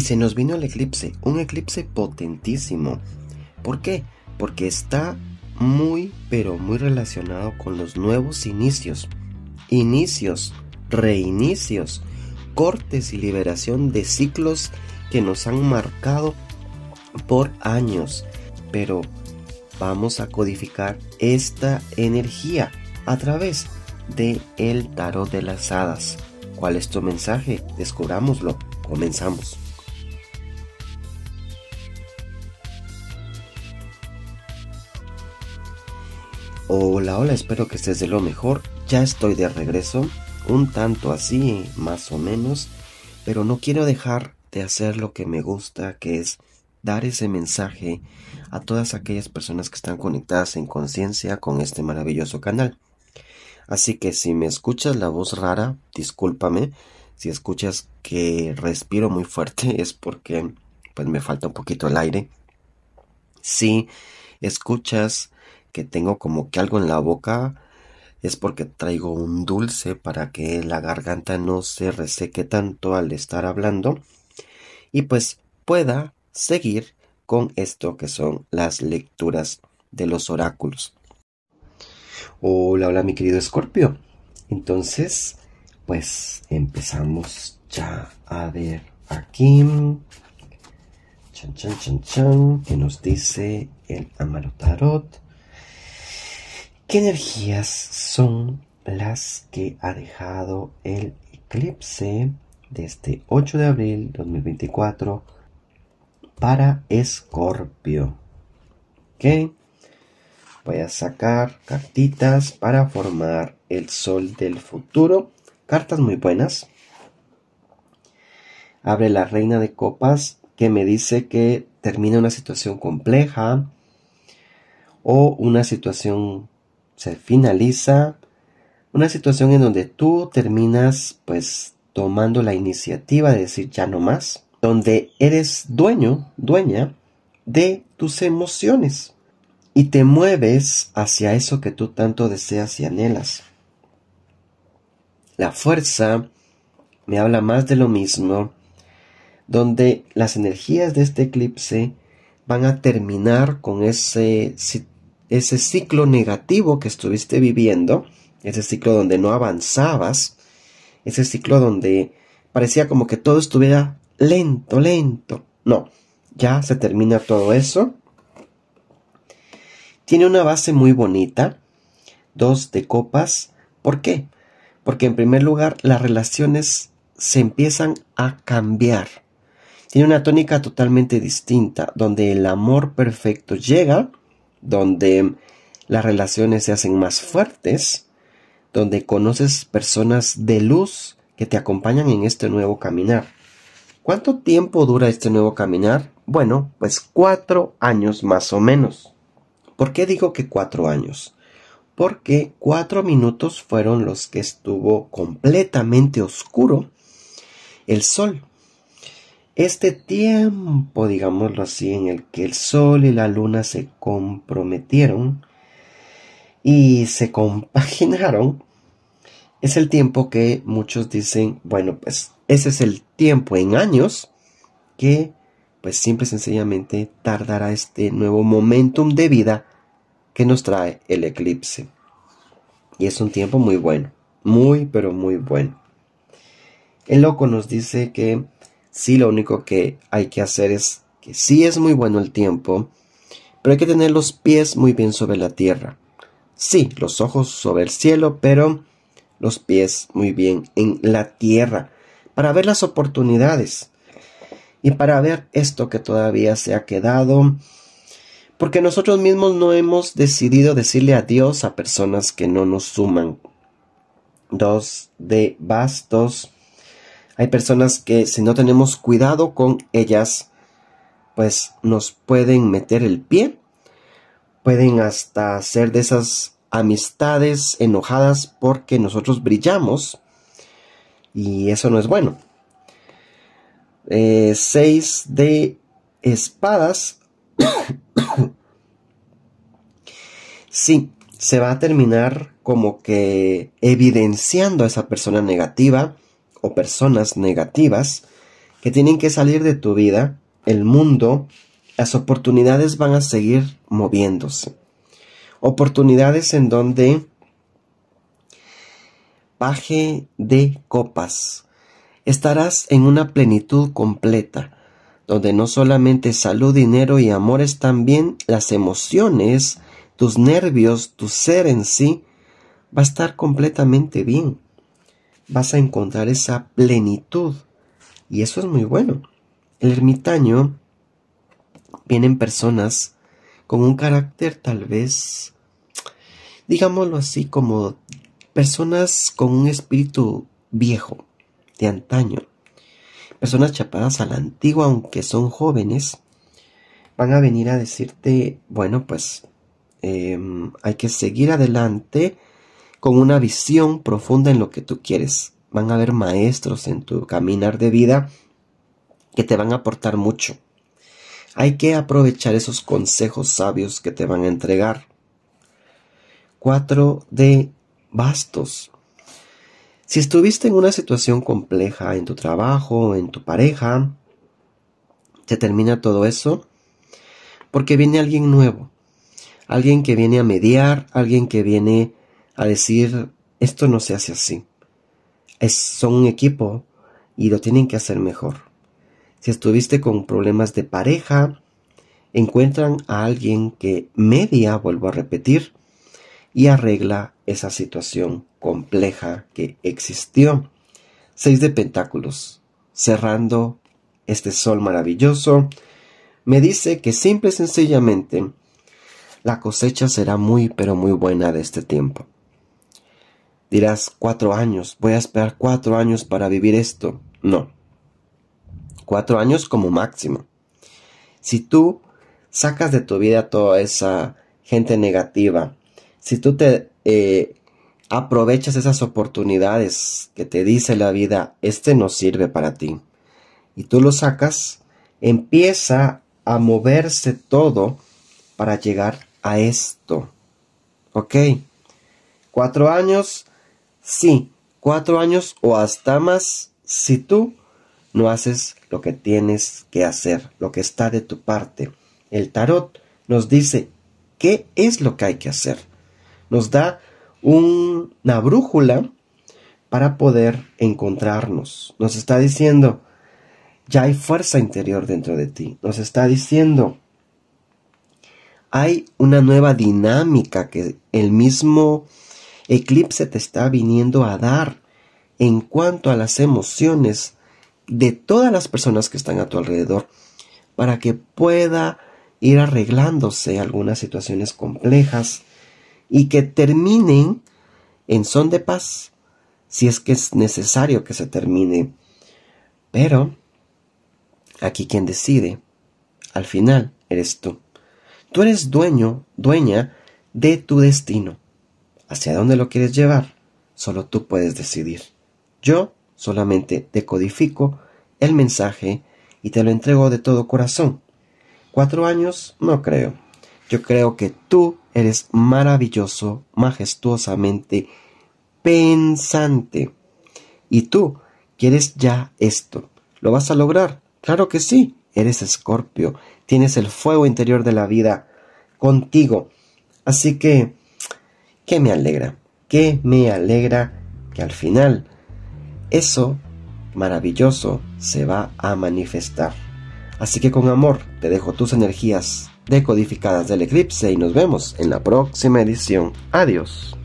Y se nos vino el eclipse, un eclipse potentísimo. ¿Por qué? Porque está muy, pero muy relacionado con los nuevos inicios. Inicios, reinicios, cortes y liberación de ciclos que nos han marcado por años. Pero vamos a codificar esta energía a través de el tarot de las hadas. ¿Cuál es tu mensaje? Descubrámoslo. Comenzamos. Hola, hola, espero que estés de lo mejor. Ya estoy de regreso, un tanto así, más o menos, pero no quiero dejar de hacer lo que me gusta, que es dar ese mensaje a todas aquellas personas que están conectadas en conciencia con este maravilloso canal. Así que si me escuchas la voz rara, discúlpame. Si escuchas que respiro muy fuerte es porque pues me falta un poquito el aire. Si escuchas que tengo como que algo en la boca es porque traigo un dulce para que la garganta no se reseque tanto al estar hablando y pues pueda seguir con esto que son las lecturas de los oráculos. Hola, hola mi querido Escorpio. Entonces, pues empezamos ya a ver aquí. Chan, chan, chan, chan, que nos dice el Amarotarot, ¿Qué energías son las que ha dejado el eclipse de este 8 de abril 2024 para Escorpio? Voy a sacar cartitas para formar el sol del futuro. Cartas muy buenas. Abre la reina de copas que me dice que termina una situación compleja o una situación se finaliza una situación en donde tú terminas pues tomando la iniciativa de decir ya no más, donde eres dueño, dueña de tus emociones y te mueves hacia eso que tú tanto deseas y anhelas. La fuerza me habla más de lo mismo, donde las energías de este eclipse van a terminar con ese, ese ciclo negativo que estuviste viviendo, ese ciclo donde no avanzabas, ese ciclo donde parecía como que todo estuviera lento, lento. No, ya se termina todo eso. Tiene una base muy bonita, dos de copas. ¿Por qué? Porque en primer lugar las relaciones se empiezan a cambiar. Tiene una tónica totalmente distinta, donde el amor perfecto llega donde las relaciones se hacen más fuertes, donde conoces personas de luz que te acompañan en este nuevo caminar. ¿Cuánto tiempo dura este nuevo caminar? Bueno, pues cuatro años más o menos. ¿Por qué digo que cuatro años? Porque cuatro minutos fueron los que estuvo completamente oscuro el sol. Este tiempo, digámoslo así, en el que el sol y la luna se comprometieron y se compaginaron, es el tiempo que muchos dicen, bueno, pues ese es el tiempo en años que pues simple y sencillamente tardará este nuevo momentum de vida que nos trae el eclipse. Y es un tiempo muy bueno, muy pero muy bueno. El loco nos dice que Sí, lo único que hay que hacer es que sí es muy bueno el tiempo, pero hay que tener los pies muy bien sobre la tierra. Sí, los ojos sobre el cielo, pero los pies muy bien en la tierra, para ver las oportunidades y para ver esto que todavía se ha quedado, porque nosotros mismos no hemos decidido decirle adiós a personas que no nos suman. Dos de bastos hay personas que si no tenemos cuidado con ellas, pues nos pueden meter el pie, pueden hasta ser de esas amistades enojadas porque nosotros brillamos y eso no es bueno. 6 eh, de espadas. sí, se va a terminar como que evidenciando a esa persona negativa o personas negativas que tienen que salir de tu vida, el mundo, las oportunidades van a seguir moviéndose. Oportunidades en donde baje de copas. Estarás en una plenitud completa, donde no solamente salud, dinero y amor están bien, las emociones, tus nervios, tu ser en sí, va a estar completamente bien vas a encontrar esa plenitud. Y eso es muy bueno. El ermitaño vienen personas con un carácter tal vez, digámoslo así, como personas con un espíritu viejo, de antaño. Personas chapadas a la antigua, aunque son jóvenes, van a venir a decirte, bueno, pues em, hay que seguir adelante, con una visión profunda en lo que tú quieres. Van a haber maestros en tu caminar de vida que te van a aportar mucho. Hay que aprovechar esos consejos sabios que te van a entregar. 4 de bastos. Si estuviste en una situación compleja en tu trabajo, en tu pareja, ¿te termina todo eso porque viene alguien nuevo, alguien que viene a mediar, alguien que viene a decir, esto no se hace así. Es, son un equipo y lo tienen que hacer mejor. Si estuviste con problemas de pareja, encuentran a alguien que media, vuelvo a repetir, y arregla esa situación compleja que existió. Seis de Pentáculos, cerrando este sol maravilloso, me dice que simple y sencillamente la cosecha será muy pero muy buena de este tiempo. Dirás cuatro años, voy a esperar cuatro años para vivir esto. No. Cuatro años como máximo. Si tú sacas de tu vida toda esa gente negativa, si tú te eh, aprovechas esas oportunidades que te dice la vida, este no sirve para ti, y tú lo sacas, empieza a moverse todo para llegar a esto. ¿Ok? Cuatro años Sí, cuatro años o hasta más si tú no haces lo que tienes que hacer, lo que está de tu parte. El tarot nos dice qué es lo que hay que hacer. Nos da una brújula para poder encontrarnos. Nos está diciendo, ya hay fuerza interior dentro de ti. Nos está diciendo, hay una nueva dinámica que el mismo eclipse te está viniendo a dar en cuanto a las emociones de todas las personas que están a tu alrededor para que pueda ir arreglándose algunas situaciones complejas y que terminen en son de paz si es que es necesario que se termine. Pero aquí quien decide al final eres tú. Tú eres dueño, dueña de tu destino hacia dónde lo quieres llevar, solo tú puedes decidir. Yo solamente decodifico el mensaje y te lo entrego de todo corazón. Cuatro años, no creo. Yo creo que tú eres maravilloso, majestuosamente pensante. Y tú quieres ya esto. ¿Lo vas a lograr? Claro que sí. Eres escorpio. Tienes el fuego interior de la vida contigo. Así que que me alegra? que me alegra que al final eso maravilloso se va a manifestar? Así que con amor te dejo tus energías decodificadas del eclipse y nos vemos en la próxima edición. Adiós.